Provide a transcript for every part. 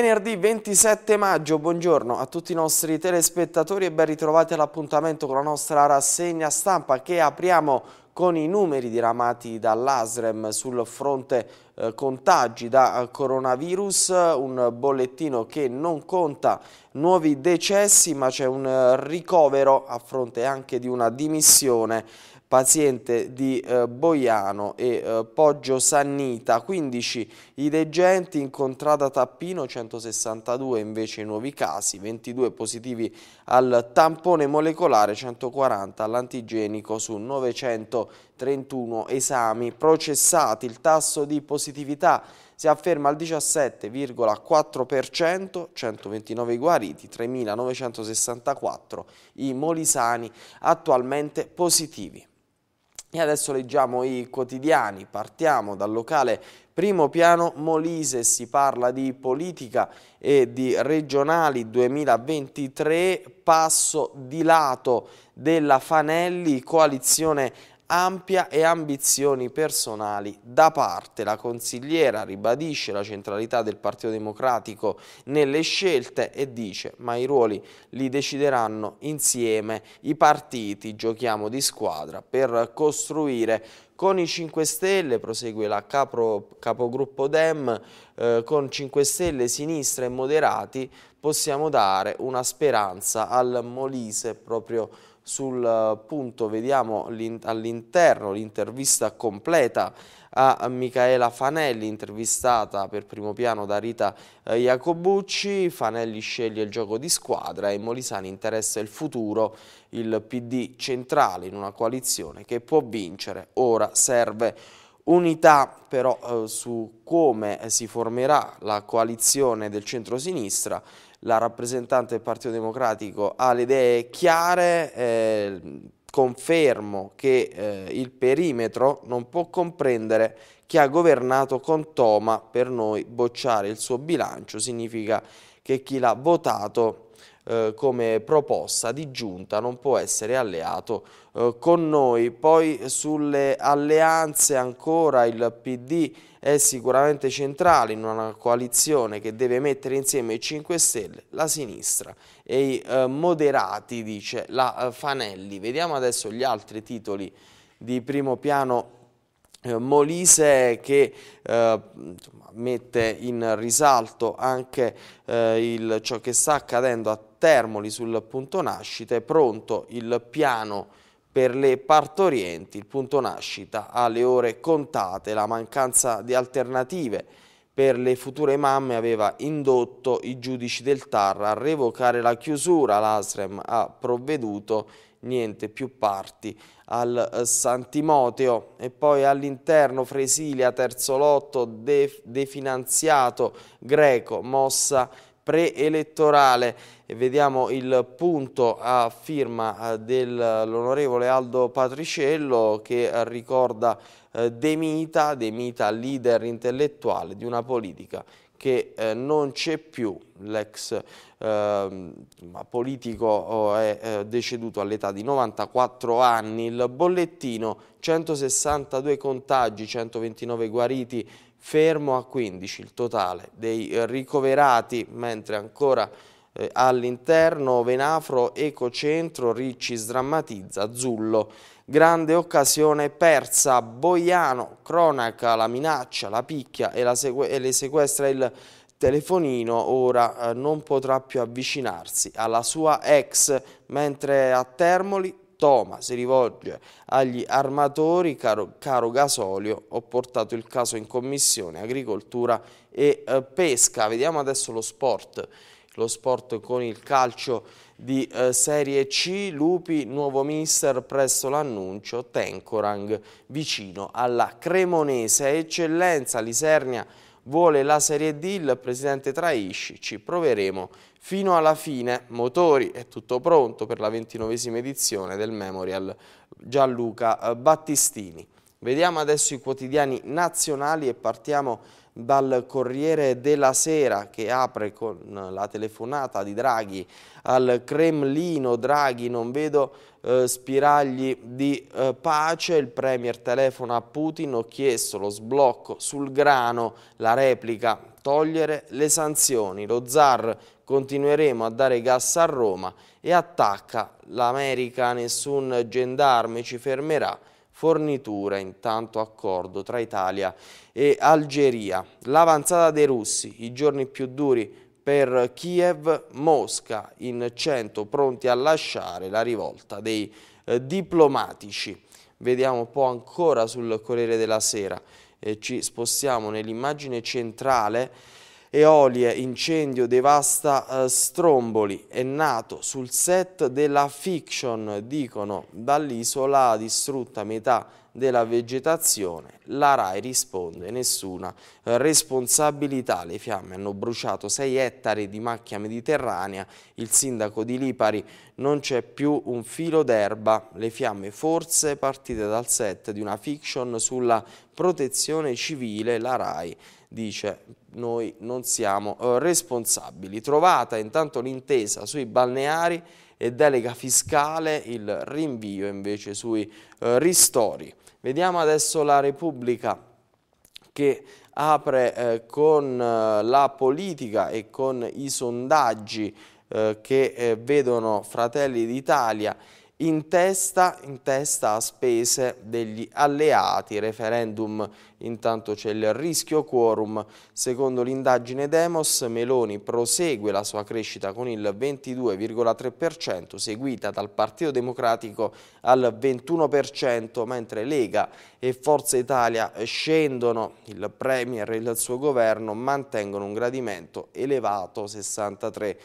Venerdì 27 maggio, buongiorno a tutti i nostri telespettatori e ben ritrovati all'appuntamento con la nostra rassegna stampa che apriamo con i numeri diramati dall'ASREM sul fronte eh, contagi da eh, coronavirus, un bollettino che non conta nuovi decessi ma c'è un eh, ricovero a fronte anche di una dimissione paziente di eh, Boiano e eh, Poggio Sannita, 15 i degenti, incontrata Tappino, 162 invece i nuovi casi, 22 positivi al tampone molecolare, 140 all'antigenico su 931 esami processati. Il tasso di positività si afferma al 17,4%, 129 i guariti, 3.964 i molisani attualmente positivi. E adesso leggiamo i quotidiani, partiamo dal locale primo piano Molise, si parla di politica e di regionali 2023, passo di lato della Fanelli, coalizione ampia e ambizioni personali da parte. La consigliera ribadisce la centralità del Partito Democratico nelle scelte e dice ma i ruoli li decideranno insieme i partiti, giochiamo di squadra per costruire con i 5 Stelle, prosegue la capo, capogruppo Dem, eh, con 5 Stelle, Sinistra e Moderati possiamo dare una speranza al Molise proprio sul eh, punto vediamo all'interno l'intervista completa a Micaela Fanelli intervistata per primo piano da Rita Jacobucci eh, Fanelli sceglie il gioco di squadra e Molisani interessa il futuro il PD centrale in una coalizione che può vincere ora serve un Unità però eh, su come eh, si formerà la coalizione del centro-sinistra, la rappresentante del Partito Democratico ha le idee chiare, eh, confermo che eh, il perimetro non può comprendere chi ha governato con Toma, per noi bocciare il suo bilancio significa che chi l'ha votato eh, come proposta di giunta non può essere alleato eh, con noi. Poi sulle alleanze ancora il PD è sicuramente centrale in una coalizione che deve mettere insieme i 5 Stelle, la sinistra e i eh, moderati, dice la Fanelli. Vediamo adesso gli altri titoli di primo piano Molise che eh, mette in risalto anche eh, il, ciò che sta accadendo a Termoli sul punto nascita, è pronto il piano per le partorienti, il punto nascita alle ore contate, la mancanza di alternative per le future mamme aveva indotto i giudici del TAR a revocare la chiusura, l'ASREM ha provveduto niente più parti al eh, Santimoteo e poi all'interno Fresilia, terzo lotto, definanziato, greco, mossa preelettorale. Vediamo il punto a firma eh, dell'onorevole Aldo Patriciello che eh, ricorda eh, Demita, Mita, leader intellettuale di una politica che non c'è più, l'ex ehm, oh, eh, politico è deceduto all'età di 94 anni, il bollettino 162 contagi, 129 guariti, fermo a 15 il totale dei eh, ricoverati, mentre ancora eh, all'interno Venafro, Ecocentro, Ricci sdrammatizza, Zullo. Grande occasione persa, Boiano, cronaca, la minaccia, la picchia e, la e le sequestra il telefonino ora eh, non potrà più avvicinarsi alla sua ex, mentre a Termoli Toma si rivolge agli armatori, caro, caro, gasolio, ho portato il caso in commissione, agricoltura e eh, pesca. Vediamo adesso lo sport, lo sport con il calcio di eh, Serie C, Lupi, nuovo mister presso l'annuncio, Tencorang vicino alla Cremonese, eccellenza, Lisernia, vuole la Serie D, il presidente Traisci, ci proveremo fino alla fine, motori è tutto pronto per la ventinovesima edizione del Memorial Gianluca eh, Battistini. Vediamo adesso i quotidiani nazionali e partiamo dal Corriere della Sera che apre con la telefonata di Draghi al Cremlino Draghi non vedo eh, spiragli di eh, pace il Premier telefona a Putin ho chiesto lo sblocco sul grano la replica togliere le sanzioni lo zar continueremo a dare gas a Roma e attacca l'America nessun gendarme ci fermerà fornitura, intanto accordo tra Italia e Algeria. L'avanzata dei russi, i giorni più duri per Kiev, Mosca in 100 pronti a lasciare la rivolta dei eh, diplomatici. Vediamo un po' ancora sul Corriere della Sera, eh, ci spostiamo nell'immagine centrale Eolie, incendio devasta eh, Stromboli, è nato sul set della fiction, dicono dall'isola distrutta metà della vegetazione, la RAI risponde nessuna responsabilità. Le fiamme hanno bruciato 6 ettari di macchia mediterranea, il sindaco di Lipari non c'è più un filo d'erba, le fiamme forse partite dal set di una fiction sulla protezione civile, la RAI dice noi non siamo eh, responsabili. Trovata intanto l'intesa sui balneari e delega fiscale, il rinvio invece sui eh, ristori. Vediamo adesso la Repubblica che apre eh, con la politica e con i sondaggi che vedono Fratelli d'Italia in testa, in testa a spese degli alleati. Referendum, intanto c'è il rischio quorum. Secondo l'indagine Demos, Meloni prosegue la sua crescita con il 22,3%, seguita dal Partito Democratico al 21%, mentre Lega e Forza Italia scendono. Il Premier e il suo governo mantengono un gradimento elevato, 63%.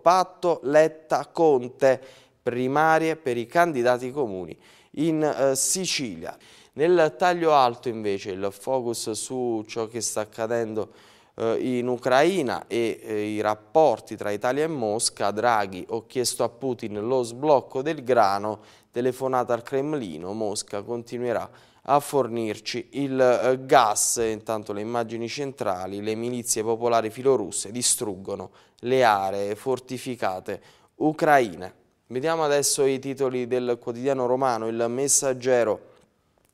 Patto Letta Conte primarie per i candidati comuni in eh, Sicilia. Nel taglio alto invece il focus su ciò che sta accadendo eh, in Ucraina e eh, i rapporti tra Italia e Mosca, Draghi, ho chiesto a Putin lo sblocco del grano, telefonata al Cremlino, Mosca continuerà a fornirci il eh, gas, intanto le immagini centrali, le milizie popolari filorusse distruggono le aree fortificate ucraine. Vediamo adesso i titoli del quotidiano romano, il messaggero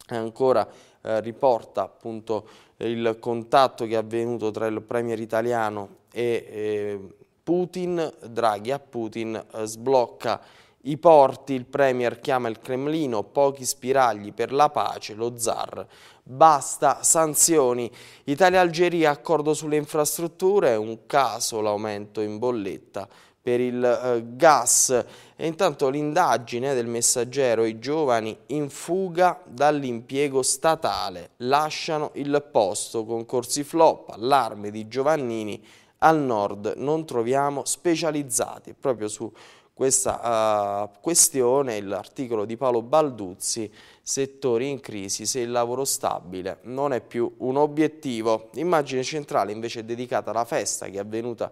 eh, ancora eh, riporta appunto il contatto che è avvenuto tra il premier italiano e eh, Putin, Draghi a Putin eh, sblocca i porti, il premier chiama il Cremlino, pochi spiragli per la pace, lo zar. Basta sanzioni. Italia-Algeria accordo sulle infrastrutture, un caso l'aumento in bolletta per il eh, gas. E intanto l'indagine del messaggero, i giovani in fuga dall'impiego statale, lasciano il posto, con corsi flop, allarme di Giovannini, al nord non troviamo specializzati. Proprio su questa uh, questione l'articolo di Paolo Balduzzi, settori in crisi se il lavoro stabile non è più un obiettivo. Immagine centrale invece è dedicata alla festa che è avvenuta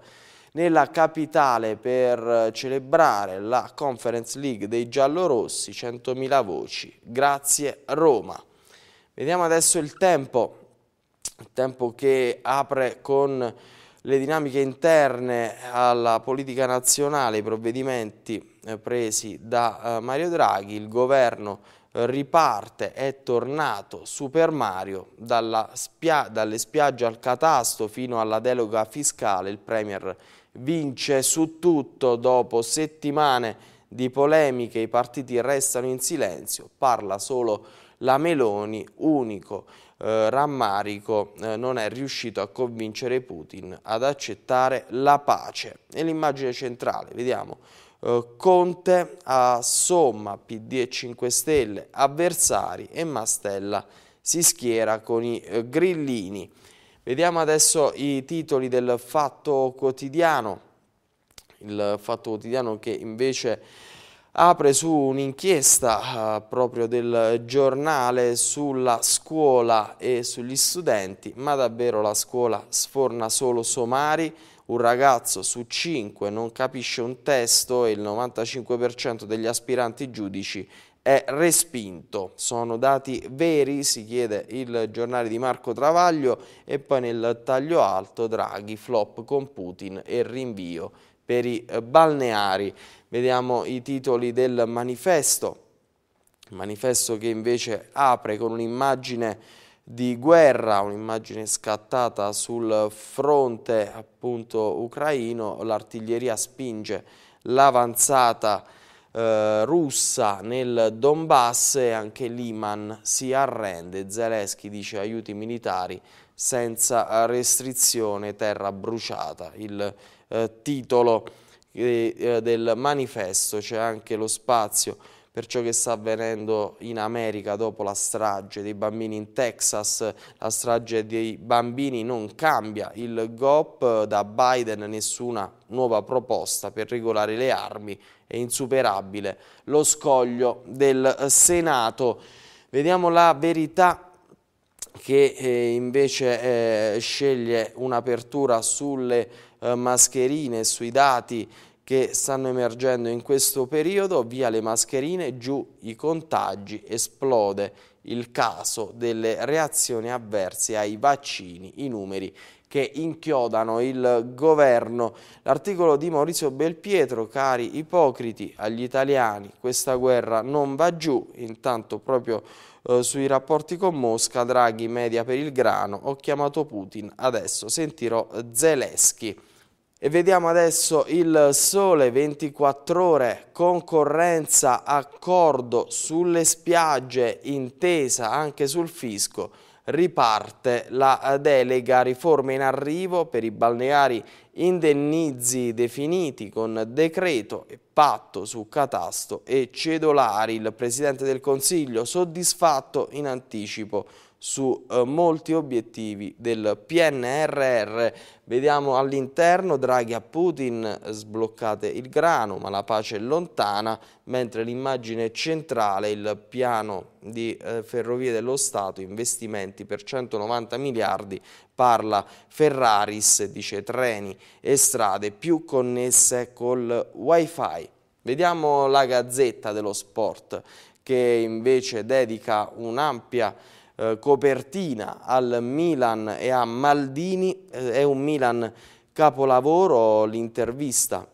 nella capitale per celebrare la Conference League dei giallorossi, 100.000 voci. Grazie Roma. Vediamo adesso il tempo, il tempo che apre con le dinamiche interne alla politica nazionale, i provvedimenti eh, presi da eh, Mario Draghi, il governo riparte, è tornato Super Mario spia dalle spiagge al catasto fino alla deloga fiscale, il Premier vince su tutto dopo settimane di polemiche, i partiti restano in silenzio, parla solo la Meloni, unico eh, rammarico, eh, non è riuscito a convincere Putin ad accettare la pace. E l'immagine centrale, vediamo, eh, Conte a somma PD e 5 Stelle, avversari e Mastella si schiera con i eh, grillini. Vediamo adesso i titoli del Fatto Quotidiano, il Fatto Quotidiano che invece apre su un'inchiesta eh, proprio del giornale sulla scuola e sugli studenti, ma davvero la scuola sforna solo somari, un ragazzo su cinque non capisce un testo e il 95% degli aspiranti giudici è respinto. Sono dati veri, si chiede il giornale di Marco Travaglio e poi nel taglio alto Draghi, flop con Putin e rinvio per i eh, balneari. Vediamo i titoli del manifesto, il manifesto che invece apre con un'immagine di guerra, un'immagine scattata sul fronte appunto ucraino, l'artiglieria spinge l'avanzata eh, russa nel Donbass e anche Liman si arrende. Zelensky dice aiuti militari senza restrizione, terra bruciata. Il eh, titolo eh, eh del manifesto c'è anche lo spazio per ciò che sta avvenendo in America dopo la strage dei bambini in Texas, la strage dei bambini non cambia il GOP, da Biden nessuna nuova proposta per regolare le armi, è insuperabile lo scoglio del Senato. Vediamo la verità che eh, invece eh, sceglie un'apertura sulle eh, mascherine, sui dati che stanno emergendo in questo periodo, via le mascherine, giù i contagi, esplode il caso delle reazioni avverse ai vaccini, i numeri che inchiodano il governo. L'articolo di Maurizio Belpietro, cari ipocriti agli italiani, questa guerra non va giù, intanto proprio eh, sui rapporti con Mosca, Draghi media per il grano, ho chiamato Putin, adesso sentirò Zelensky. E vediamo adesso il sole 24 ore, concorrenza, accordo sulle spiagge, intesa anche sul fisco. Riparte la eh, delega, riforme in arrivo per i balneari, indennizi definiti con decreto e patto su catasto e cedolari. Il Presidente del Consiglio soddisfatto in anticipo su eh, molti obiettivi del PNRR. Vediamo all'interno Draghi a Putin sbloccate il grano, ma la pace è lontana, mentre l'immagine centrale, il piano di eh, Ferrovie dello Stato, investimenti per 190 miliardi, parla Ferraris, dice treni e strade più connesse col wifi. Vediamo la Gazzetta dello Sport che invece dedica un'ampia eh, copertina al Milan e a Maldini, eh, è un Milan capolavoro, l'intervista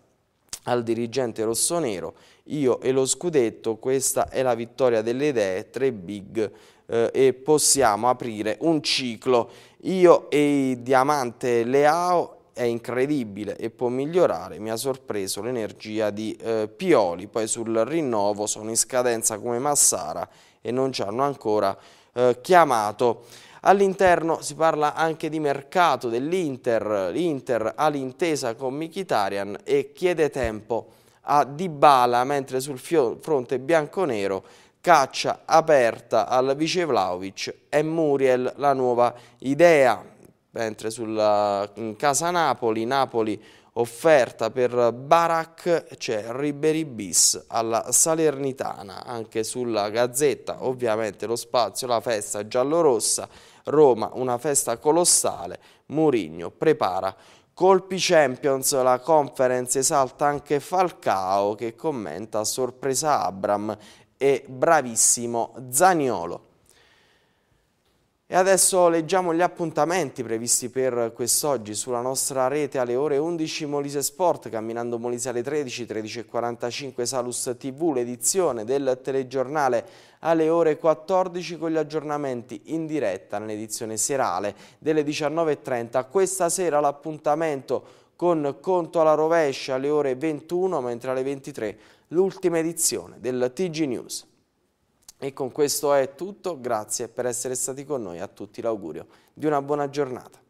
al dirigente rossonero, io e lo scudetto, questa è la vittoria delle idee, tre big eh, e possiamo aprire un ciclo, io e il diamante Leao è incredibile e può migliorare, mi ha sorpreso l'energia di eh, Pioli, poi sul rinnovo sono in scadenza come Massara e non ci hanno ancora eh, chiamato. All'interno si parla anche di mercato dell'Inter, l'Inter ha l'intesa con Mkhitaryan e chiede tempo a Dybala, mentre sul fronte bianconero caccia aperta al vice Vlaovic e Muriel la nuova idea, mentre sulla casa Napoli, Napoli offerta per Barak c'è Riberi bis alla Salernitana, anche sulla Gazzetta ovviamente lo spazio, la festa giallorossa, Roma una festa colossale, Murigno prepara colpi Champions, la conference esalta anche Falcao che commenta sorpresa Abram e bravissimo Zaniolo. E adesso leggiamo gli appuntamenti previsti per quest'oggi sulla nostra rete alle ore 11 Molise Sport, camminando Molise alle 13, 13.45 Salus TV, l'edizione del telegiornale alle ore 14 con gli aggiornamenti in diretta nell'edizione serale delle 19.30. Questa sera l'appuntamento con conto alla rovescia alle ore 21, mentre alle 23 l'ultima edizione del TG News. E con questo è tutto, grazie per essere stati con noi, a tutti l'augurio di una buona giornata.